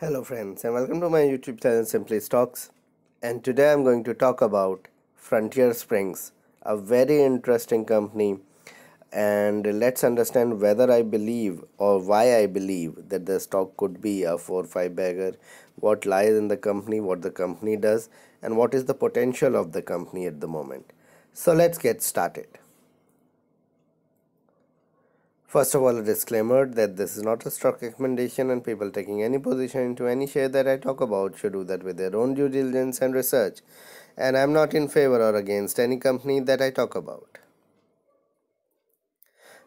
Hello friends and welcome to my YouTube channel Simply Stocks and today I'm going to talk about Frontier Springs a very interesting company and let's understand whether I believe or why I believe that the stock could be a 4-5 bagger what lies in the company what the company does and what is the potential of the company at the moment so let's get started First of all, a disclaimer that this is not a stock recommendation and people taking any position into any share that I talk about should do that with their own due diligence and research. And I'm not in favor or against any company that I talk about.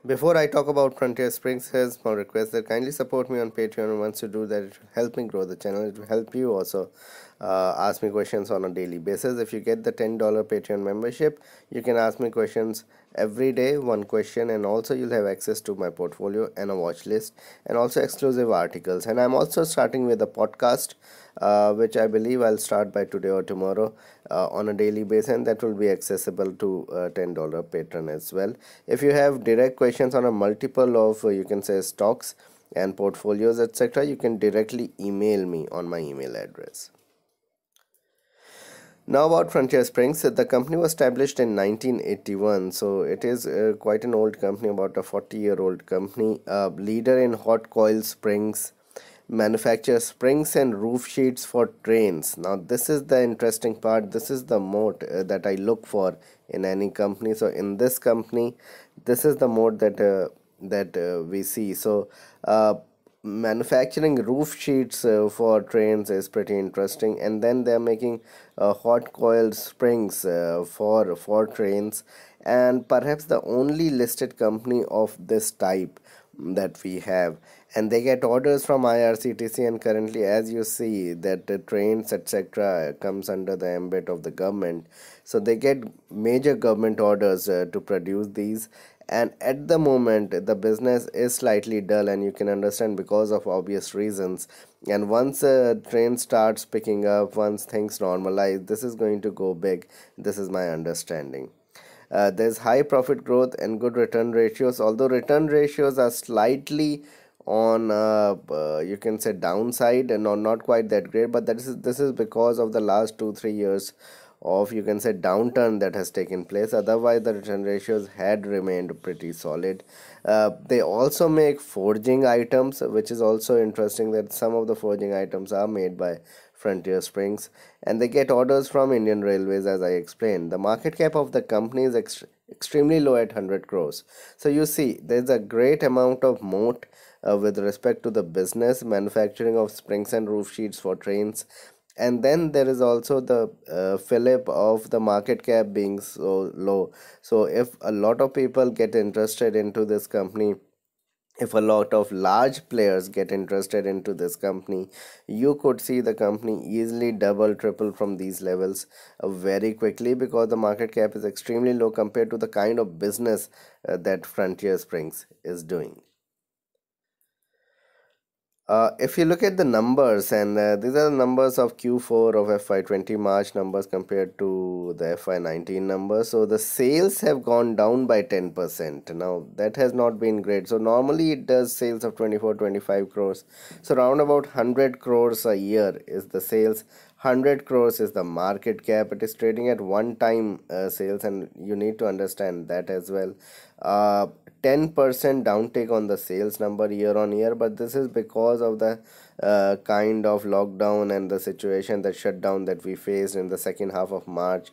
Before I talk about Frontier Springs, here's small request that kindly support me on Patreon. Once you do that, it will help me grow the channel. It will help you also uh, ask me questions on a daily basis. If you get the $10 Patreon membership, you can ask me questions every day, one question, and also you'll have access to my portfolio and a watch list and also exclusive articles. And I'm also starting with a podcast uh, which I believe I'll start by today or tomorrow uh, on a daily basis and that will be accessible to uh, $10 patron as well. If you have direct questions on a multiple of uh, you can say stocks and portfolios etc you can directly email me on my email address. Now about Frontier Springs, the company was established in 1981, so it is uh, quite an old company, about a 40-year-old company, uh, leader in hot coil springs, manufacture springs and roof sheets for trains now this is the interesting part this is the mode uh, that i look for in any company so in this company this is the mode that uh, that uh, we see so uh, manufacturing roof sheets uh, for trains is pretty interesting and then they're making uh, hot coil springs for for trains and perhaps the only listed company of this type that we have and they get orders from IRCTC and currently as you see that the trains etc comes under the ambit of the government so they get major government orders uh, to produce these and at the moment the business is slightly dull and you can understand because of obvious reasons and once a uh, train starts picking up once things normalize this is going to go big this is my understanding uh, there's high profit growth and good return ratios although return ratios are slightly on uh, uh, you can say downside and not, not quite that great but that is this is because of the last two three years of you can say downturn that has taken place otherwise the return ratios had remained pretty solid uh, they also make forging items which is also interesting that some of the forging items are made by Frontier Springs, and they get orders from Indian Railways, as I explained. The market cap of the company is extremely low at 100 crores. So you see, there's a great amount of moat uh, with respect to the business, manufacturing of springs and roof sheets for trains. And then there is also the uh, fillip of the market cap being so low. So if a lot of people get interested into this company, if a lot of large players get interested into this company you could see the company easily double triple from these levels uh, very quickly because the market cap is extremely low compared to the kind of business uh, that frontier springs is doing uh, if you look at the numbers, and uh, these are the numbers of Q4 of FY20 March numbers compared to the FY19 numbers. So the sales have gone down by 10%. Now that has not been great. So normally it does sales of 24 25 crores. So around about 100 crores a year is the sales. 100 crores is the market cap. It is trading at one time uh, sales, and you need to understand that as well. Uh, 10% downtake on the sales number year on year but this is because of the uh, kind of lockdown and the situation that shutdown that we faced in the second half of march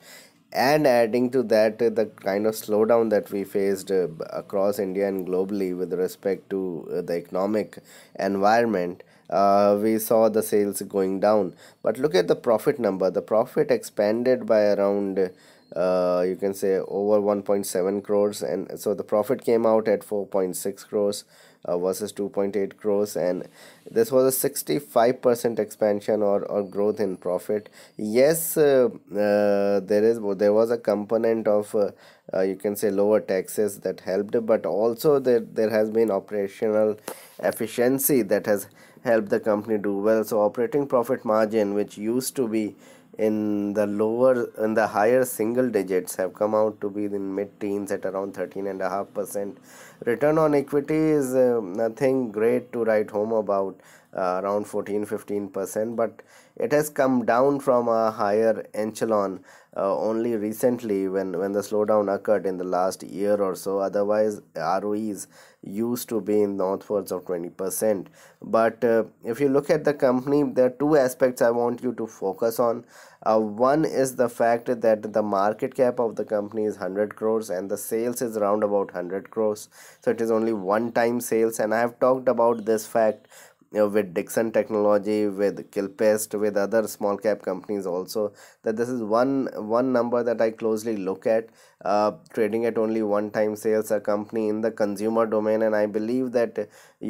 and adding to that uh, the kind of slowdown that we faced uh, across india and globally with respect to uh, the economic environment uh, we saw the sales going down but look at the profit number the profit expanded by around uh, you can say over 1.7 crores and so the profit came out at 4.6 crores uh, versus 2.8 crores and this was a 65% expansion or, or growth in profit yes uh, uh, there is there was a component of uh, uh, you can say lower taxes that helped but also there there has been operational efficiency that has helped the company do well so operating profit margin which used to be in the lower in the higher single digits have come out to be in mid teens at around 13 and a half percent return on equity is uh, nothing great to write home about uh, around 14 15 percent but it has come down from a higher echelon uh, only recently when when the slowdown occurred in the last year or so otherwise roes used to be in northwards of 20 percent but uh, if you look at the company there are two aspects i want you to focus on uh, one is the fact that the market cap of the company is 100 crores and the sales is around about 100 crores so it is only one time sales and i have talked about this fact know, with Dixon Technology, with Kilpest, with other small cap companies also. That this is one one number that I closely look at. Uh, trading at only one time sales a company in the consumer domain, and I believe that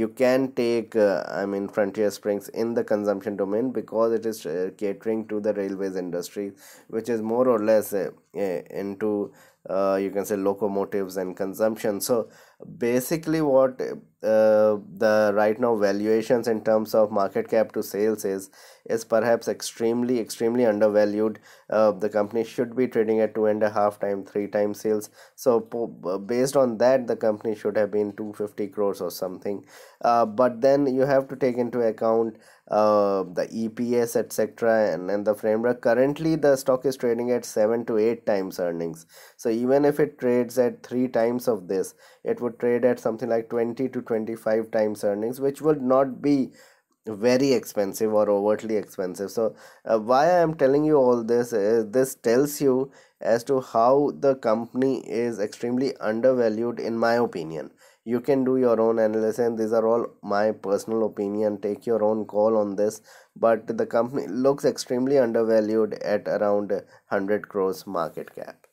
you can take uh, i mean frontier springs in the consumption domain because it is uh, catering to the railways industry which is more or less uh, uh into uh, you can say locomotives and consumption so basically what uh, the right now valuations in terms of market cap to sales is is perhaps extremely extremely undervalued the company should be trading at two and a half time three times sales so based on that the company should have been 250 crores or something uh, but then you have to take into account uh, the EPS etc and, and the framework currently the stock is trading at 7 to 8 times earnings so even if it trades at 3 times of this it would trade at something like 20 to 25 times earnings which would not be very expensive or overtly expensive so uh, why i am telling you all this this tells you as to how the company is extremely undervalued in my opinion you can do your own analysis and these are all my personal opinion take your own call on this but the company looks extremely undervalued at around 100 crores market cap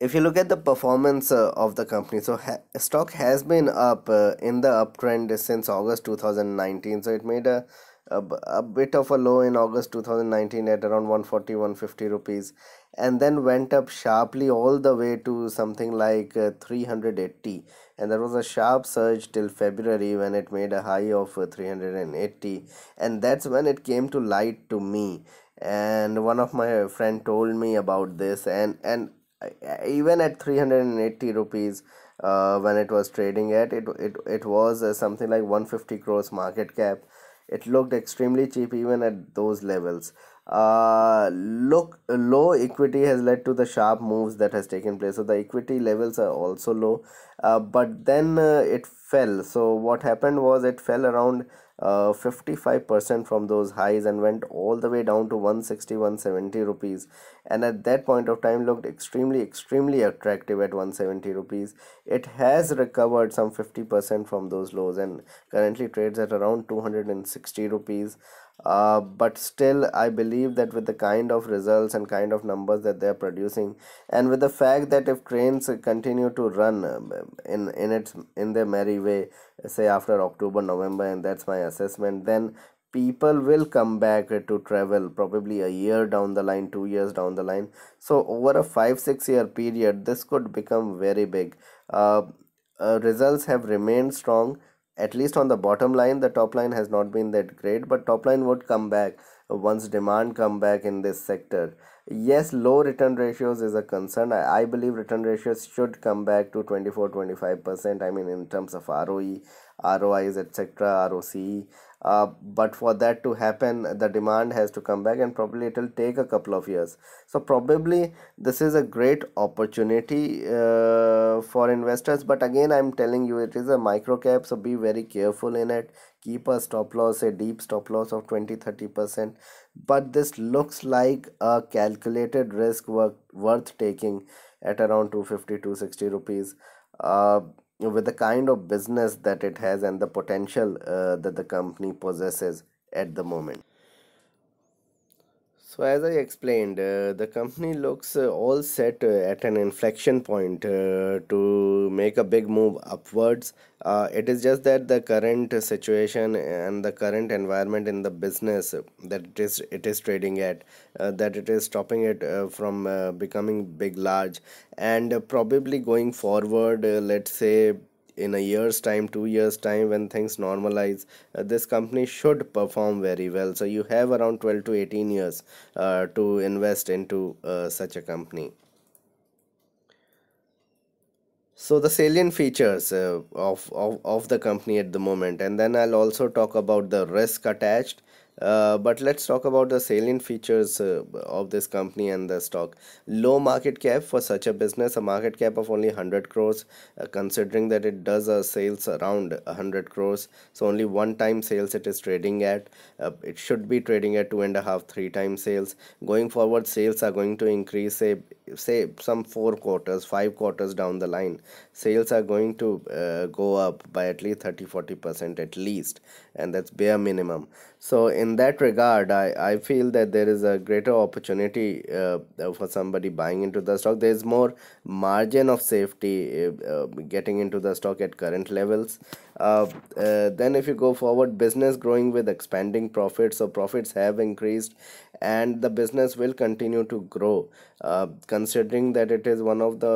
if you look at the performance uh, of the company so ha- stock has been up uh, in the uptrend since august 2019 so it made a a, a bit of a low in August 2019 at around 140 150 rupees and then went up sharply all the way to something like uh, 380 and there was a sharp surge till February when it made a high of uh, 380 and that's when it came to light to me and one of my friend told me about this and and uh, even at 380 rupees uh, when it was trading at it it, it was uh, something like 150 crores market cap it looked extremely cheap even at those levels uh, look low equity has led to the sharp moves that has taken place so the equity levels are also low uh, but then uh, it fell so what happened was it fell around 55% uh, from those highs and went all the way down to 160 170 rupees and at that point of time looked extremely extremely attractive at 170 rupees it has recovered some 50% from those lows and currently trades at around 260 rupees uh, but still i believe that with the kind of results and kind of numbers that they are producing and with the fact that if trains continue to run um, in in its in their merry way say after october november and that's my assessment then people will come back to travel probably a year down the line two years down the line so over a five six year period this could become very big uh, uh results have remained strong at least on the bottom line the top line has not been that great but top line would come back once demand come back in this sector yes low return ratios is a concern i, I believe return ratios should come back to 24 25 percent i mean in terms of roe ROIs, etc., ROC. Uh, but for that to happen, the demand has to come back, and probably it will take a couple of years. So, probably this is a great opportunity uh, for investors. But again, I'm telling you, it is a micro cap, so be very careful in it. Keep a stop loss, a deep stop loss of 20 30%. But this looks like a calculated risk worth, worth taking at around 250 260 rupees. Uh, with the kind of business that it has and the potential uh, that the company possesses at the moment so as I explained, uh, the company looks uh, all set uh, at an inflection point uh, to make a big move upwards. Uh, it is just that the current situation and the current environment in the business that it is it is trading at uh, that it is stopping it from becoming big large and probably going forward let's say in a year's time two years time when things normalize uh, this company should perform very well so you have around 12 to 18 years uh, to invest into uh, such a company so the salient features uh, of, of of the company at the moment and then i'll also talk about the risk attached uh, but let's talk about the salient features uh, of this company and the stock. Low market cap for such a business, a market cap of only 100 crores, uh, considering that it does a uh, sales around 100 crores. So only one time sales it is trading at. Uh, it should be trading at two and a half, three times sales. Going forward, sales are going to increase, say, say some four quarters five quarters down the line sales are going to uh, go up by at least 30 40 percent at least and that's bare minimum so in that regard i i feel that there is a greater opportunity uh, for somebody buying into the stock there is more margin of safety uh, uh, getting into the stock at current levels uh, uh, then if you go forward business growing with expanding profits so profits have increased and the business will continue to grow considering that it is one of the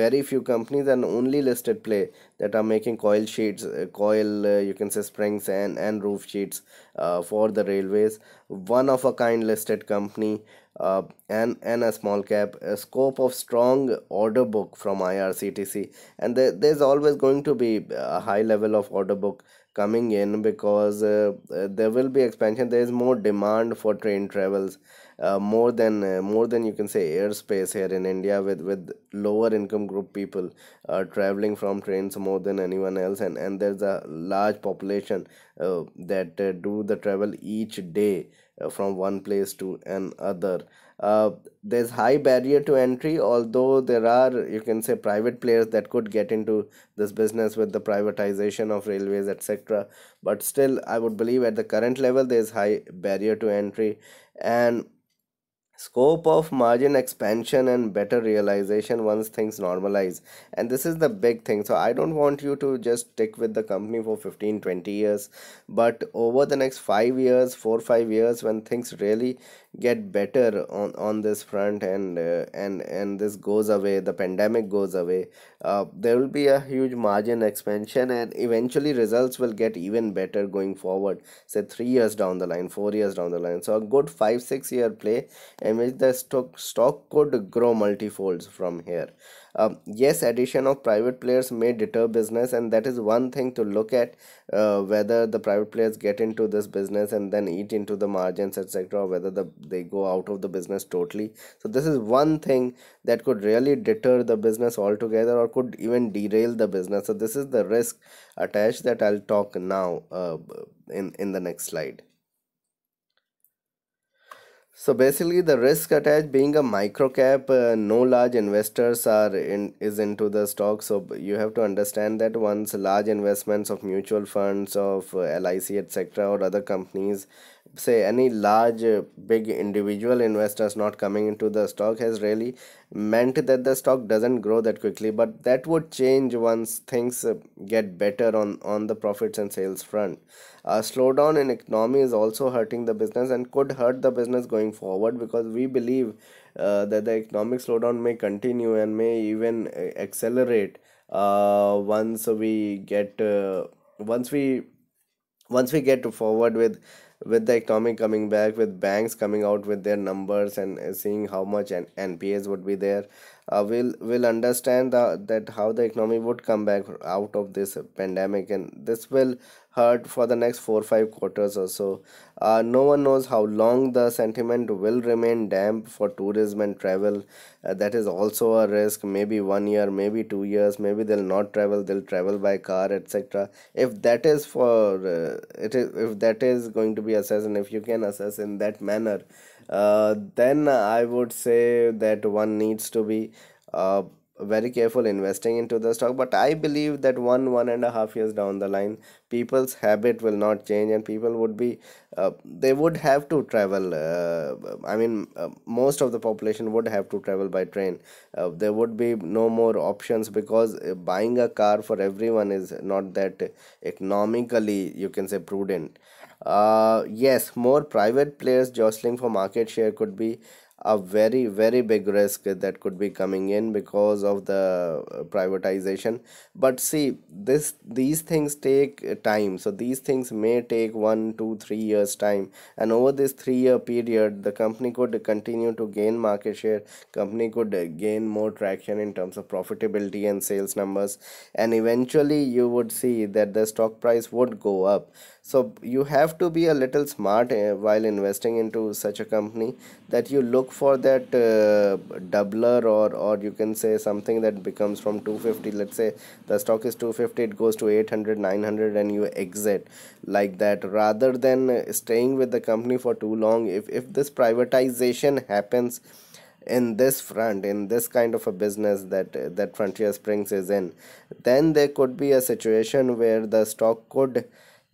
very few companies and only listed play that are making coil sheets uh, coil uh, you can say springs and and roof sheets uh, for the railways one of a kind listed company uh, and and a small cap a scope of strong order book from irctc and there, there's always going to be a high level of order book coming in because uh, uh there will be expansion there is more demand for train travels uh, more than uh, more than you can say airspace here in India with with lower income group people uh, traveling from trains more than anyone else and and there's a large population uh, that uh, do the travel each day uh, from one place to another uh, there's high barrier to entry although there are you can say private players that could get into this business with the privatization of railways etc but still i would believe at the current level there's high barrier to entry and scope of margin expansion and better realization once things normalize and this is the big thing so i don't want you to just stick with the company for 15 20 years but over the next 5 years 4 5 years when things really get better on on this front and uh, and and this goes away the pandemic goes away uh, there will be a huge margin expansion and eventually results will get even better going forward say 3 years down the line 4 years down the line so a good 5 6 year play in which the stock stock could grow multifolds from here um, yes addition of private players may deter business and that is one thing to look at uh, whether the private players get into this business and then eat into the margins etc or whether the, they go out of the business totally so this is one thing that could really deter the business altogether or could even derail the business so this is the risk attached that i'll talk now uh, in in the next slide so basically, the risk attached being a micro cap, uh, no large investors are in is into the stock. So you have to understand that once large investments of mutual funds of uh, LIC etc. or other companies say any large big individual investors not coming into the stock has really meant that the stock doesn't grow that quickly but that would change once things uh, get better on on the profits and sales front a slowdown in economy is also hurting the business and could hurt the business going forward because we believe uh, that the economic slowdown may continue and may even uh, accelerate uh, once we get uh, once we once we get forward with with the economy coming back with banks coming out with their numbers and uh, seeing how much an NPS would be there uh, will will understand the, that how the economy would come back out of this pandemic and this will hurt for the next four five quarters or so uh, no one knows how long the sentiment will remain damp for tourism and travel uh, that is also a risk maybe one year maybe two years maybe they'll not travel they'll travel by car etc if that is for uh, it is if that is going to be assessed and if you can assess in that manner uh, then i would say that one needs to be uh, very careful investing into the stock but i believe that one one and a half years down the line people's habit will not change and people would be uh, they would have to travel uh, i mean uh, most of the population would have to travel by train uh, there would be no more options because uh, buying a car for everyone is not that economically you can say prudent uh, yes more private players jostling for market share could be a very very big risk that could be coming in because of the uh, privatization but see this these things take uh, time so these things may take one two three years time and over this three year period the company could continue to gain market share company could uh, gain more traction in terms of profitability and sales numbers and eventually you would see that the stock price would go up so you have to be a little smart eh, while investing into such a company that you look for that uh, doubler or or you can say something that becomes from 250 let's say the stock is 250 it goes to 800 900 and you exit like that rather than staying with the company for too long if if this privatization happens in this front in this kind of a business that that frontier springs is in then there could be a situation where the stock could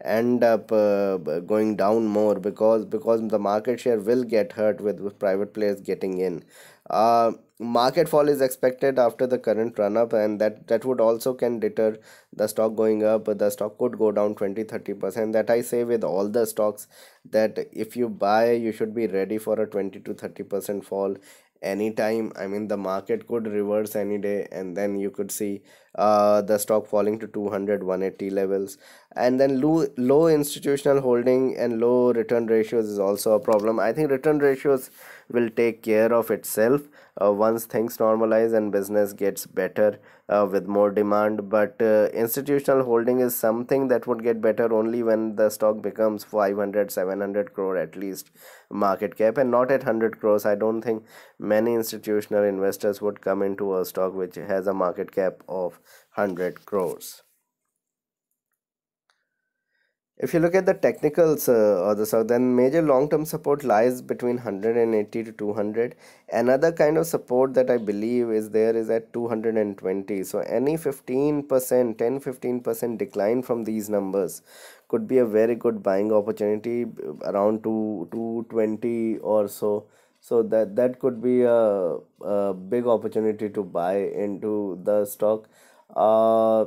end up uh, going down more because because the market share will get hurt with, with private players getting in uh, market fall is expected after the current run up and that that would also can deter the stock going up the stock could go down 20 30 percent that i say with all the stocks that if you buy you should be ready for a 20 to 30 percent fall anytime i mean the market could reverse any day and then you could see uh the stock falling to 200 180 levels and then low, low institutional holding and low return ratios is also a problem i think return ratios will take care of itself uh, once things normalize and business gets better uh, with more demand but uh, institutional holding is something that would get better only when the stock becomes 500 700 crore at least market cap and not at 100 crores i don't think many institutional investors would come into a stock which has a market cap of 100 crores if you look at the technicals uh, or the so then major long-term support lies between 180 to 200. Another kind of support that I believe is there is at 220. So any 15%, 10, 15% decline from these numbers could be a very good buying opportunity uh, around two 220 or so. So that that could be a, a big opportunity to buy into the stock. Uh,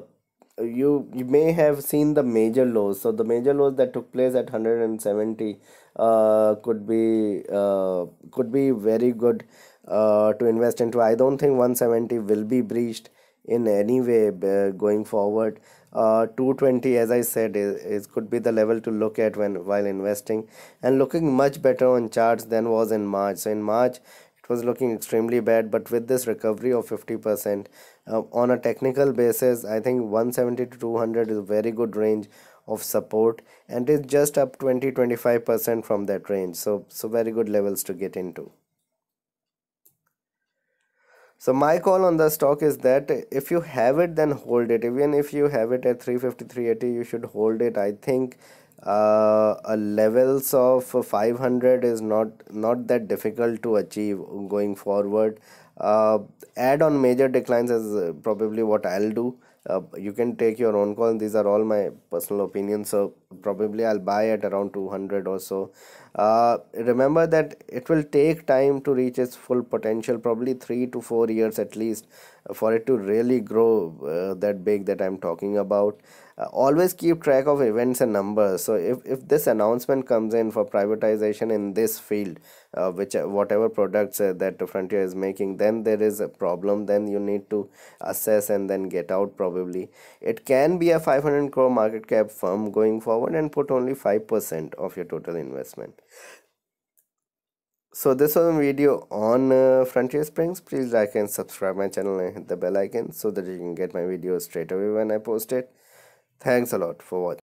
you you may have seen the major lows so the major lows that took place at 170 uh, could be uh, could be very good uh, to invest into i don't think 170 will be breached in any way uh, going forward uh, 220 as i said is, is could be the level to look at when while investing and looking much better on charts than was in march so in march it was looking extremely bad but with this recovery of 50% uh, on a technical basis i think 170 to 200 is a very good range of support and it's just up 20 25 percent from that range so so very good levels to get into so my call on the stock is that if you have it then hold it even if you have it at 350 380 you should hold it i think uh, uh, levels of 500 is not not that difficult to achieve going forward uh, add on major declines is uh, probably what I'll do uh, you can take your own call these are all my personal opinions so probably i'll buy at around 200 or so uh, remember that it will take time to reach its full potential probably three to four years at least for it to really grow uh, that big that i'm talking about uh, always keep track of events and numbers so if, if this announcement comes in for privatization in this field uh, which uh, whatever products uh, that frontier is making then there is a problem then you need to assess and then get out probably it can be a 500 crore market cap firm going forward and put only 5% of your total investment so this was a video on uh, frontier springs please like and subscribe my channel and hit the bell icon so that you can get my videos straight away when i post it Thanks a lot for watching.